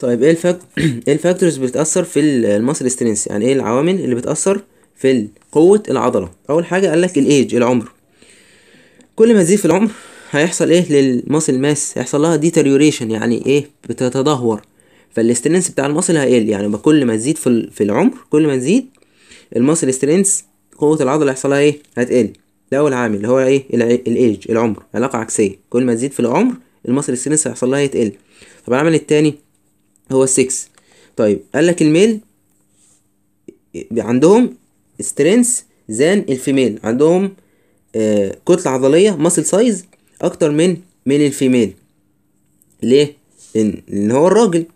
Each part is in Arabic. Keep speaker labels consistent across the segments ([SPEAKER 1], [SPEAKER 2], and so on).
[SPEAKER 1] طيب ايه الفاك ايه الفاكتورز بتأثر في المسل سترينث يعني ايه العوامل اللي بتأثر في قوة العضلة اول حاجة قالك الايج العمر كل ما تزيد في العمر هيحصل ايه للمسل ماس هيحصل لها ديتريوريشن يعني ايه بتتدهور فالاسترينث بتاع المسل هيقل يعني كل ما تزيد في في العمر كل ما تزيد المسل سترينث قوة العضلة هيحصل لها ايه هتقل ده اول عامل اللي هو ايه الايج العمر علاقة عكسية كل ما تزيد في العمر المسل سترينث هيحصل لها يتقل إيه؟ طب العامل التاني هو 6 طيب قال لك الميل عندهم سترينث زان الفيميل عندهم آه كتلة عضلية ماسل سايز أكتر من من الفيميل ليه؟ لأن هو الراجل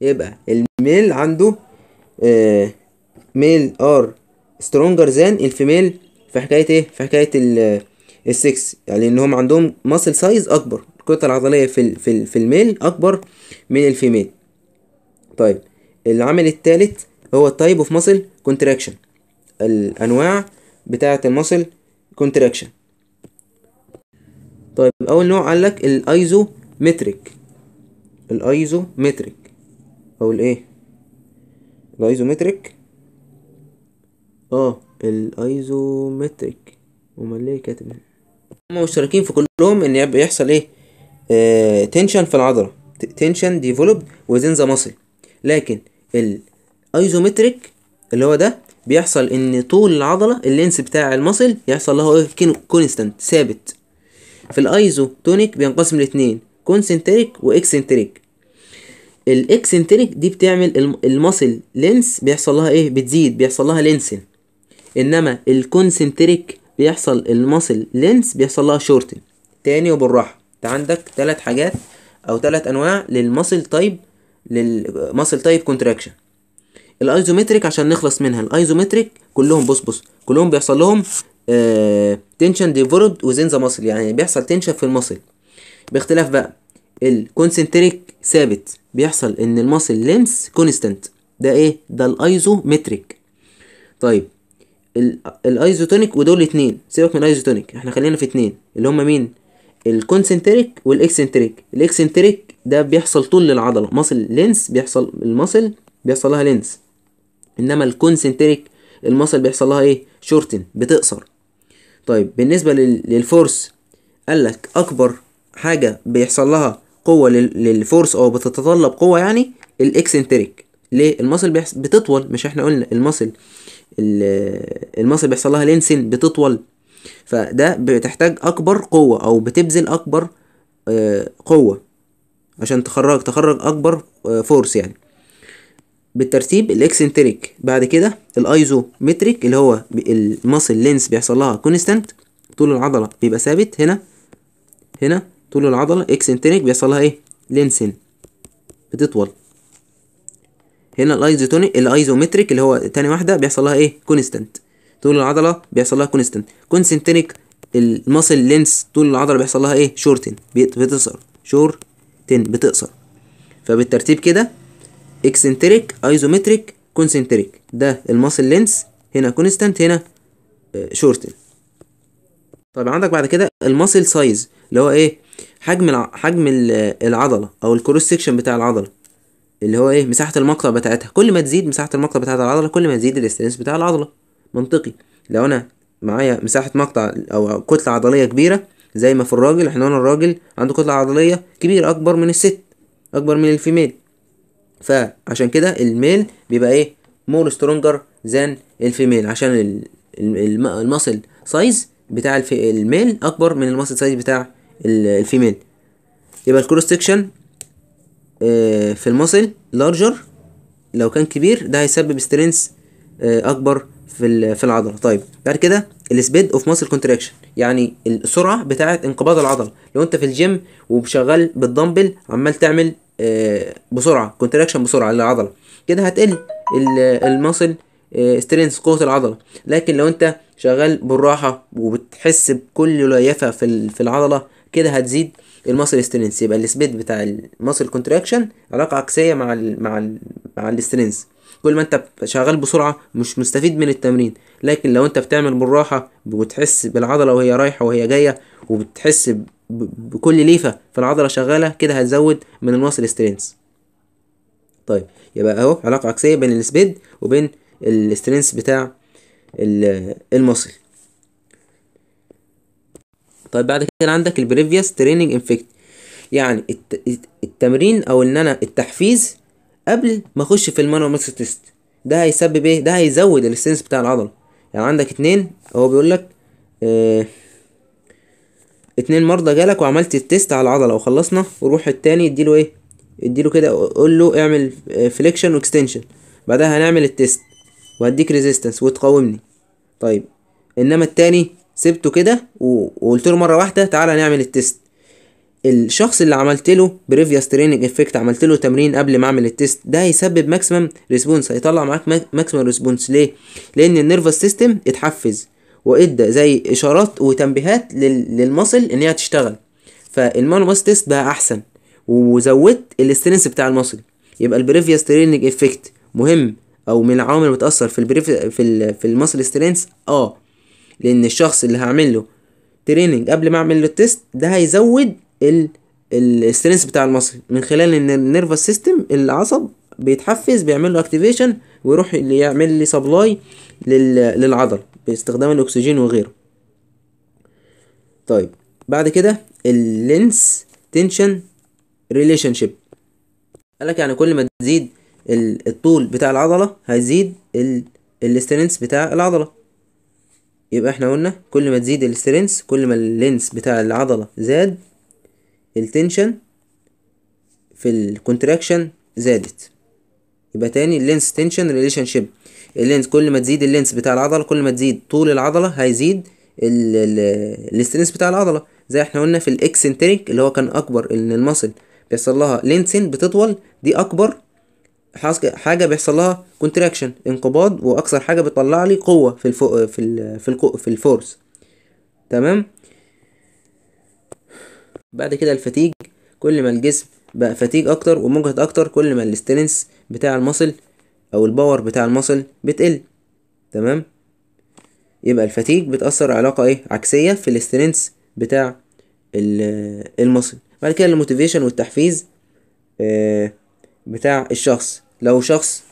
[SPEAKER 1] يبقى الميل عنده آه ميل ار سترونجر زان الفيميل في حكاية ايه؟ في حكاية السكس آه، يعني ان هم عندهم ماسل سايز اكبر القطع العضلية في في في الميل أكبر من الفيميل طيب العامل الثالث هو التايب اوف ماسل كونتراكشن الأنواع بتاعة الماسل كونتراكشن طيب أول نوع لك الأيزو متريك الأيزو متريك أو الإيه الايزومتريك اه الايزومتريك امال ليه كاتب هما مشتركين في كلهم ان يحصل ايه تنشن آه، في العضله تنشن ديفلوبد وذين ذا ماسل لكن الايزومتريك اللي هو ده بيحصل ان طول العضله اللينس بتاع المصل يحصل له ايه كونستانت ثابت في الايزوتونيك بينقسم لاتنين كونسنتريك واكسنتريك الاكسنتريك دي بتعمل المصل لينس بيحصل لها ايه بتزيد بيحصل لها لينسن انما الكونسنتريك بيحصل المصل لينس بيحصل لها شورتن تاني وبالراحه انت عندك ثلاث حاجات او ثلاث انواع للمسل تايب للمسل تايب كونتراكشن الايزومتريك عشان نخلص منها الايزومتريك كلهم بص بص كلهم بيحصل لهم تنشن ديفلوبد وزين ذا مسل يعني بيحصل تنشن في المسل باختلاف بقى الكونسنتريك ثابت بيحصل ان المسل لمس كونستنت ده ايه ده الايزومتريك طيب الايزوتونيك ودول اتنين سيبك من الايزوتونيك احنا خلينا في اتنين اللي هما مين الكونسنتريك والاكسنتريك الاكسنتريك ده بيحصل طول للعضله مصل لينس بيحصل المصل بيحصل لها لينس انما الكونسنتريك المصل بيحصل لها ايه شورتن بتقصر طيب بالنسبه للفورس قالك اكبر حاجه بيحصل لها قوه للفورس او بتتطلب قوه يعني الاكسنتريك ليه المصل بتطول مش احنا قلنا المصل المصل بيحصل لها لينسن بتطول فده بتحتاج اكبر قوة او بتبذل اكبر آه، قوة عشان تخرج تخرج اكبر فورس آه، يعني بالترتيب الاكسنتريك بعد كده الايزو متريك اللي هو الماسل لينس بيحصل لها كونستانت طول العضلة بيبقى ثابت هنا هنا طول العضلة اكسنتريك بيحصل لها ايه لينسين بتطول هنا الايزوتونيك الايزومتريك اللي هو تاني واحدة بيحصل لها ايه كونستانت طول العضله بيحصل لها كونستنت كونسنتريك الماسل لينس طول العضله بيحصل لها ايه شورتن بتقصر شورتن بتقصر فبالترتيب كده اكسنتريك ايزومتريك كونسنتريك ده الماسل لينس هنا كونستنت هنا شورتن آه، طيب عندك بعد كده الماسل سايز اللي هو ايه حجم الع... حجم العضله او الكروس سيكشن بتاع العضله اللي هو ايه مساحه المقطع بتاعتها كل ما تزيد مساحه المقطع بتاعت العضله كل ما تزيد الاستنس بتاع العضله منطقي لو انا معايا مساحة مقطع او كتلة عضلية كبيرة زي ما في الراجل احنا قلنا الراجل عنده كتلة عضلية كبيرة اكبر من الست اكبر من الفيميل فعشان كده الميل بيبقى ايه مور سترونجر ذان الفيميل عشان الماسل سايز بتاع الميل اكبر من الماسل سايز بتاع الفيميل يبقى الكروس سكشن آه، في الماسل لارجر لو كان كبير ده هيسبب سترينث آه، اكبر في في العضله طيب بعد كده السبيد اوف ماسل كونتراكشن يعني السرعه بتاعه انقباض العضله لو انت في الجيم وشغال بالدمبل عمال تعمل آه، بسرعه كونتراكشن بسرعه للعضله كده هتقل الماسل سترينث آه، قوه العضله لكن لو انت شغال بالراحه وبتحس بكل لياقه في في العضله كده هتزيد الماسل سترينث يبقى السبيد بتاع الماسل كونتراكشن علاقه عكسيه مع الـ مع الـ مع السترينث كل ما انت شغال بسرعه مش مستفيد من التمرين لكن لو انت بتعمل بالراحه وبتحس بالعضله وهي رايحه وهي جايه وبتحس بكل ليفه في العضله شغاله كده هتزود من الماسل سترينث طيب يبقى اهو علاقه عكسيه بين السبيد وبين السترينث بتاع الماسل طيب بعد كده عندك البريفيوس تريننج انفكت يعني التمرين او ان انا التحفيز قبل ما اخش في المانومتريك تيست ده هيسبب ايه ده هيزود الاستنس بتاع العضله يعني عندك اتنين هو بيقول لك اه اتنين مرضى جالك وعملت التيست على العضله وخلصنا وروح التاني اديله ايه اديله كده قول له اعمل فليكشن آه، واكستنشن بعدها هنعمل التيست وهديك ريزيستنس وتقاومني طيب انما التاني سبته كده وقلت له مره واحده تعالى نعمل التيست الشخص اللي عملت له بريفيوس تريننج افكت عملت له تمرين قبل ما اعمل التيست ده هيسبب ماكسيمم ريسبونس هيطلع معاك ماكسيمم ريسبونس ليه لان النيرفس سيستم اتحفز وادى زي اشارات وتنبيهات للمصل ان هي تشتغل فالمانوس تيست بقى احسن وزودت الاسترنس بتاع المصل يبقى البريفيوس تريننج افكت مهم او من العوامل اللي بتاثر في البريف في في المصل سترينث اه لان الشخص اللي هعمل له تريننج قبل ما اعمل له التيست ده هيزود الستريس بتاع المصري من خلال ان النيرفس سيستم العصب بيتحفز بيعمل له اكتيفيشن ويروح اللي يعمل لي سبلاي للعضل باستخدام الاكسجين وغيره طيب بعد كده اللينس تنشن ريليشن شيب قالك يعني كل ما تزيد الطول بتاع العضله هيزيد الاسترينس بتاع العضله يبقى احنا قلنا كل ما تزيد الاسترينس كل ما اللينس بتاع العضله زاد التنشن في الكونتراكشن زادت يبقى تاني اللينس تنشن ريليشن شيب اللينس كل ما تزيد اللينس بتاع العضله كل ما تزيد طول العضله هيزيد الاسترنس بتاع العضله زي احنا قلنا في الاكسنتريك اللي هو كان اكبر ان المصل بيحصل لها لينسن بتطول دي اكبر حاجه بيحصل لها كونتراكشن انقباض واكثر حاجه بتطلع لي قوه في الفو في الفو في الفورس تمام بعد كده الفتيج كل ما الجسم بقى فتيج اكتر ومجهد اكتر كل ما الاسترنس بتاع المصل او الباور بتاع المصل بتقل تمام يبقى الفتيج بتأثر علاقة ايه عكسية في الاسترنس بتاع المصل بعد كده الموتيفيشن والتحفيز آه، بتاع الشخص لو شخص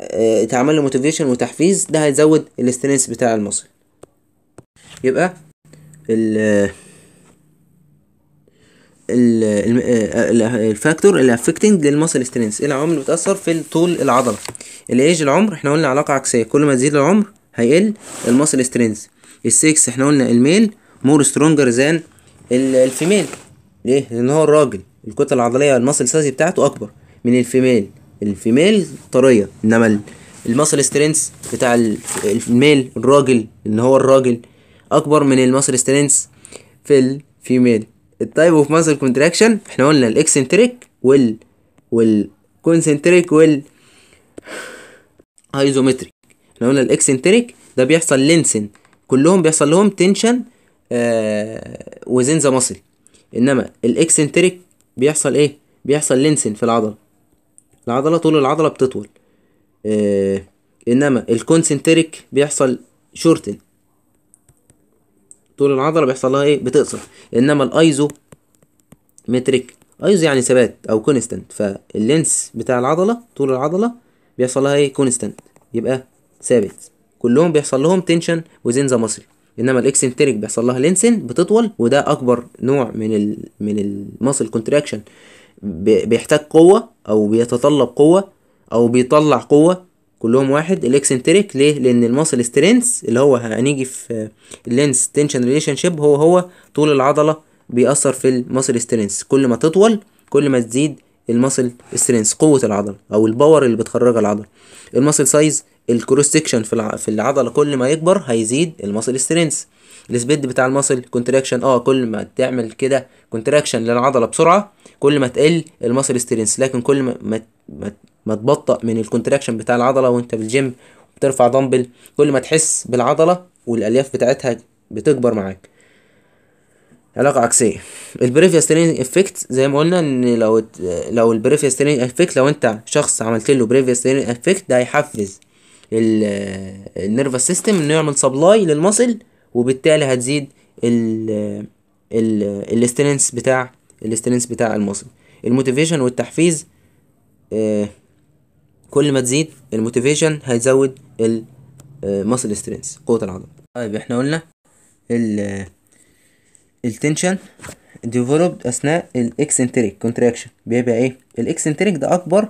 [SPEAKER 1] آه، اتعمل له موتيفيشن وتحفيز ده هيزود الاسترنس بتاع المصل يبقى ال آه، آه، آه، الفاكتور اللي افكتنج للماسل سترينث ايه العوامل اللي بتاثر في طول العضله الايج العمر احنا قلنا علاقه عكسيه كل ما تزيد العمر هيقل المسل سترينث السكس احنا قلنا الميل مور سترونجر ذان الفيميل ليه لان هو الراجل الكتله العضليه المسل سايز بتاعته اكبر من الفيميل الفيميل طريه انما المسل سترينث بتاع الميل الراجل ان هو الراجل اكبر من المسل سترينث في الفيميل التايب اوف ماسل كونتراكشن احنا قلنا الاكسنتريك وال والكونسنتريك وال ايزومتريك احنا قلنا الاكسنتريك ده بيحصل لينسن كلهم بيحصل لهم تنشن آه وزين ذا ماسل انما الاكسنتريك بيحصل ايه بيحصل لينسن في العضله العضله طول العضله بتطول آه انما الكونسنتريك بيحصل شورتن طول العضله بيحصل لها ايه بتقصر انما الايزو متريك ايزو يعني ثبات او كونستنت فاللينس بتاع العضله طول العضله بيحصل لها ايه كونستنت يبقى ثابت كلهم بيحصل لهم تنشن وزين ذا مصري انما الاكسنتريك بيحصل لها لينسن بتطول وده اكبر نوع من الـ من المصل كونتراكشن بيحتاج قوه او بيتطلب قوه او بيطلع قوه كلهم واحد الاكسنتريك ليه لان الماسل سترينث اللي هو هنيجي في اللينس تنشن ريليشن شيب هو هو طول العضله بيأثر في الماسل سترينث كل ما تطول كل ما تزيد الماسل سترينث قوه العضله او الباور اللي بتخرجها العضله الماسل سايز الكروس سكشن في في العضله كل ما يكبر هيزيد الماسل سترينث السبيد بتاع الماسل كونتراكشن اه كل ما تعمل كده كونتراكشن للعضله بسرعه كل ما تقل الماسل سترينث لكن كل ما ما, ما ما تبطأ من الكونتراكشن بتاع العضلة وانت في الجيم بترفع دمبل كل ما تحس بالعضلة والألياف بتاعتها بتكبر معاك علاقة عكسية البريفيوس تريننج افكت زي ما قلنا ان لو لو البريفيوس تريننج افكت لو انت شخص عملت له بريفيس تريننج افكت ده هيحفز النيرفس سيستم انه يعمل سبلاي للمصل وبالتالي هتزيد ال الاسترينس بتاع الاسترينس بتاع المصل الموتيفيشن والتحفيز آه، كل ما تزيد الموتيفيشن هيزود المسل سترينث آه، قوه العضل طيب احنا قلنا ال آه، التنشن ديفلوبد اثناء الاكسنتريك كونتراكشن بيبقى ايه الاكسنتريك ده اكبر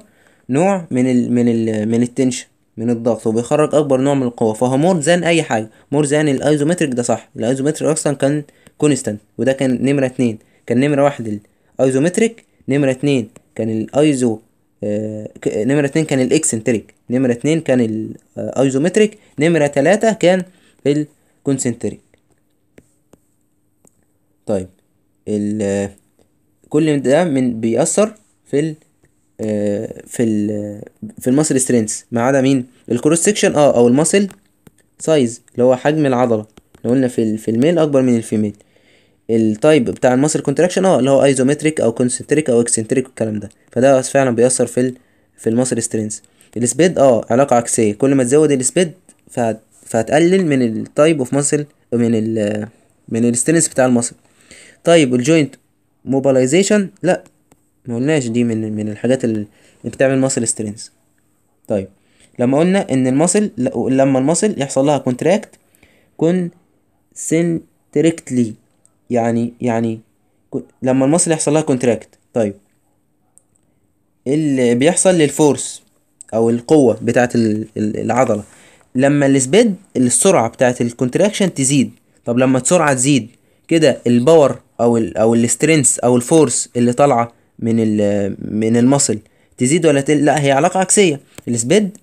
[SPEAKER 1] نوع من الـ من الـ من التنشن من الضغط وبيخرج اكبر نوع من القوه فهو مور زان اي حاجه مور زان الايزومتريك ده صح الايزومتريك اصلا كان كونستانت وده كان نمره اتنين كان نمره واحد الايزومتريك نمره اتنين كان الايزو آه، نمرة اتنين كان الاكسنتريك نمرة اتنين كان الايزومتريك آه، نمرة تلاتة كان الكونسنتريك طيب ال آه، كل ده من بيأثر في ال في ال في المسل سترينث ما عدا مين الكروس سكشن اه او المسل سايز اللي هو حجم العضله لو قلنا في في الميل اكبر من الفيميل التايب بتاع المصل كونتراكشن اه اللي هو ايزومتريك او كونسنتريك او اكسنتريك والكلام ده فده فعلا بيأثر في ال في المصل سترينث السبيد اه علاقه عكسيه كل ما تزود السبيد فهت فهتقلل من التايب اوف ماسل من ال من السترينز بتاع المصل طيب الجوينت موبلايزيشن لا ما قلناش دي من من الحاجات اللي بتعمل ماسل سترينز طيب لما قلنا ان المصل لما المصل يحصل لها كونتراكت كونسنتريكتلي يعني يعني لما المصل يحصل لها كونتراكت طيب اللي بيحصل للفورس او القوه بتاعه العضله لما السبيد السرعه بتاعه الكونتراكشن تزيد طب لما السرعه تزيد كده الباور او الـ او السترينث او الفورس اللي طالعه من من المصل تزيد ولا تقل لا هي علاقه عكسيه السبيد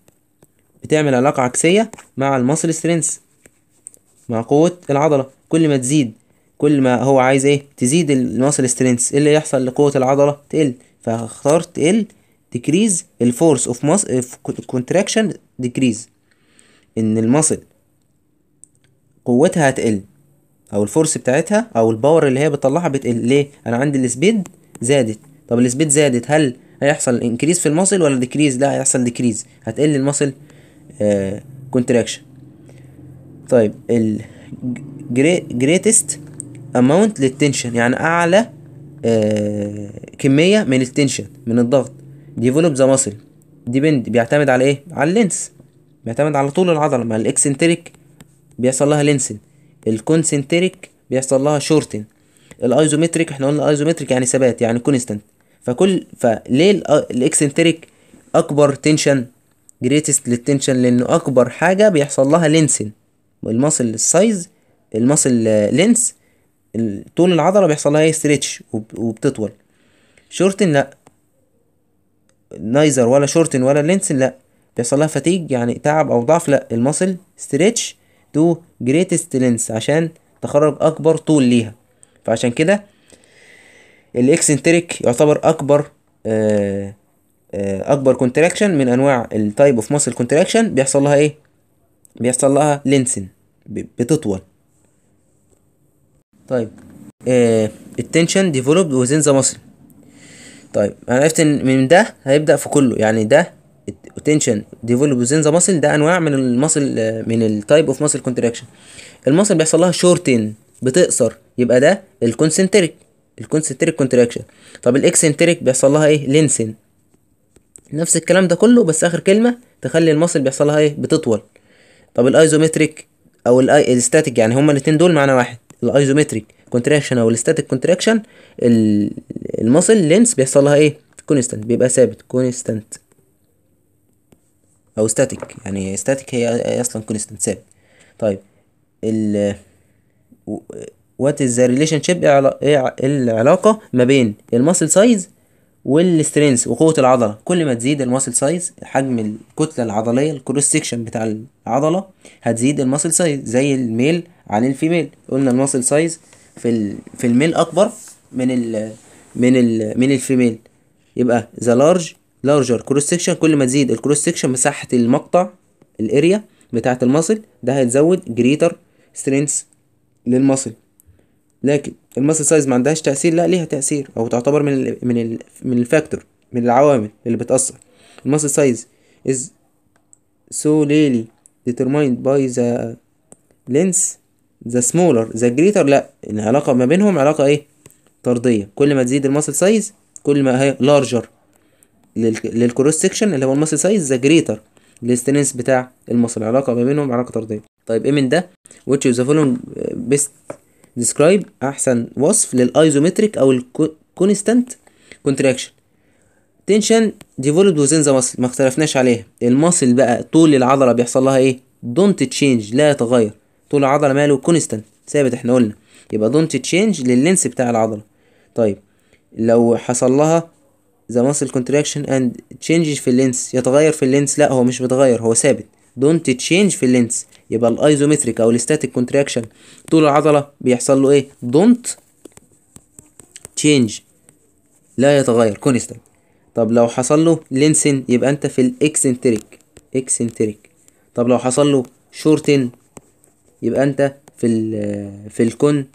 [SPEAKER 1] بتعمل علاقه عكسيه مع المصل سترينث مع قوه العضله كل ما تزيد كل ما هو عايز ايه تزيد الماسل سترينث ايه اللي يحصل لقوه العضله تقل فاختار تقل ديكريز الفورس اوف ماس كونتراكشن ديكريز ان الماسل قوتها هتقل او الفورس بتاعتها او الباور اللي هي بتطلعها بتقل ليه انا عندي السبيد زادت طب السبيد زادت هل هيحصل انكريز في الماسل ولا ديكريز لا هيحصل ديكريز هتقل الماسل كونتراكشن آه طيب ال جريتست اماونت للتنشن يعني اعلى آه كميه من التنشن من الضغط ديفلوب ذا ماسل ديبند بيعتمد على ايه على اللينس بيعتمد على طول العضله ما الاكسنتريك بيحصل لها لينسن الكونسنتريك بيحصل لها شورتن الايزومتريك احنا قلنا ايزومتريك يعني ثبات يعني كونستانت فكل فليه الاكسنتريك اكبر تنشن جريتست للتنشن لانه اكبر حاجه بيحصل لها لينسن الماسل السايز الماسل لينس طول العضله بيحصل لها ستريتش ايه؟ وبتطول شورتن لا نايزر ولا شورتن ولا لينسن لا بيحصل لها فتيج يعني تعب او ضعف لا المصل ستريتش تو جريتست لينس عشان تخرج اكبر طول ليها فعشان كده الاكسنتريك يعتبر اكبر آآ آه، آآ آه، اكبر كونتراكشن من انواع التايب اوف ماسل كونتراكشن بيحصل لها ايه بيحصل لها لينسن بتطول طيب التنشن ديفلوبد وزين ذا مصر طيب انا عرفت ان من ده هيبدا في كله يعني ده التنشن ديفلوب وزين ذا مصر ده انواع من المصل آه، من التايب اوف ماسل كونتراكشن المصل بيحصل لها شورتين بتقصر يبقى ده الكونسنتريك الكونسنتريك كونتراكشن طب الاكسنتريك بيحصل لها ايه لينسن نفس الكلام ده كله بس اخر كلمه تخلي المصل بيحصل لها ايه بتطول طب الايزومتريك او الاي الستاتيك يعني هما الاتنين دول معنى واحد الايزومتريك كونتراكشن او الاستاتيك كونتراكشن المصل لينس بيحصل لها ايه كونستانت بيبقى ثابت كونستانت او ستاتيك يعني ستاتيك هي اصلا كونستانت ثابت طيب ال وات از ريليشن شيب ايه العلاقه ما بين المصل سايز والسترينس وقوه العضله كل ما تزيد المصل سايز حجم الكتله العضليه الكروس سيكشن بتاع العضله هتزيد المصل سايز زي الميل عن الفيميل قلنا الماسل سايز في ال... في الميل اكبر من ال من ال من الفيميل يبقى ذا لارج لارجر كروس سكشن كل ما تزيد الكروس سكشن مساحه المقطع الاريا بتاعه الماسل ده هيتزود جريتر سترينث للماسل لكن الماسل سايز ما عندهاش تاثير لا ليها تاثير او تعتبر من ال من ال من الفاكتور من العوامل اللي بتاثر الماسل سايز is solely determined by the length ذا سمولر ذا جريتر لا العلاقه يعني ما بينهم علاقه ايه طرديه كل ما تزيد المسل سايز كل ما هي لارجر للكروس سكشن اللي هو المسل سايز ذا جريتر الاستنس بتاع المسل العلاقه ما بينهم علاقه طرديه طيب ايه من ده which is the uh, best describe احسن وصف للايزومتريك او الكونستانت كونتراكشن تنشن ديفولد وزين ذا ماسل ما اختلفناش عليها الماسل بقى طول العضله بيحصل لها ايه دونت تشينج لا يتغير طول العضله ماله كونستانت ثابت احنا قلنا يبقى دونت تشينج لللينس بتاع العضله طيب لو حصل لها ذا ماسل كونتراكشن اند تشينج في اللينس يتغير في اللينس لا هو مش بيتغير هو ثابت دونت تشينج في اللينس يبقى الايزومتريك او الاستاتيك كونتراكشن طول العضله بيحصل له ايه دونت تشينج لا يتغير كونستانت طب لو حصل له لينسن يبقى انت في الاكسنتريك اكسنتريك طب لو حصل له شورتن يبقى انت في ال في الكون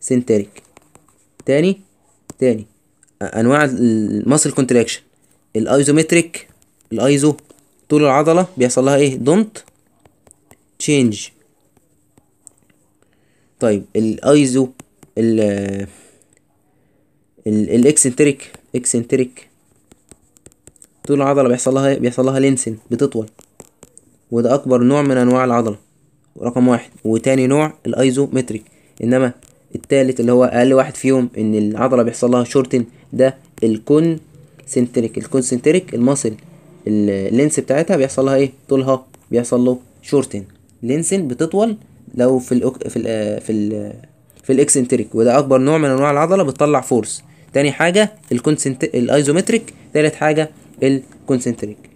[SPEAKER 1] سنتريك تاني تاني انواع المسل كونتراكشن الايزومتريك الايزو طول العضله بيحصل لها ايه دونت تشينج طيب الايزو ال الاكسنتريك اكسنتريك طول العضله بيحصل لها ايه؟ بيحصل لها لينسن بتطول وده اكبر نوع من انواع العضله رقم واحد وتاني نوع الايزومتريك انما التالت اللي هو اقل واحد فيهم ان العضله بيحصل لها شورتن ده الكون سنتريك الكون سنتريك المصل اللينس بتاعتها بيحصل لها ايه طولها بيحصل له شورتن لينسن بتطول لو في الـ في الـ آه، في الـ آه، في الاكسنتريك وده اكبر نوع من انواع العضله بتطلع فورس تاني حاجه الكونسنت الايزومتريك تالت حاجه الكونسنتريك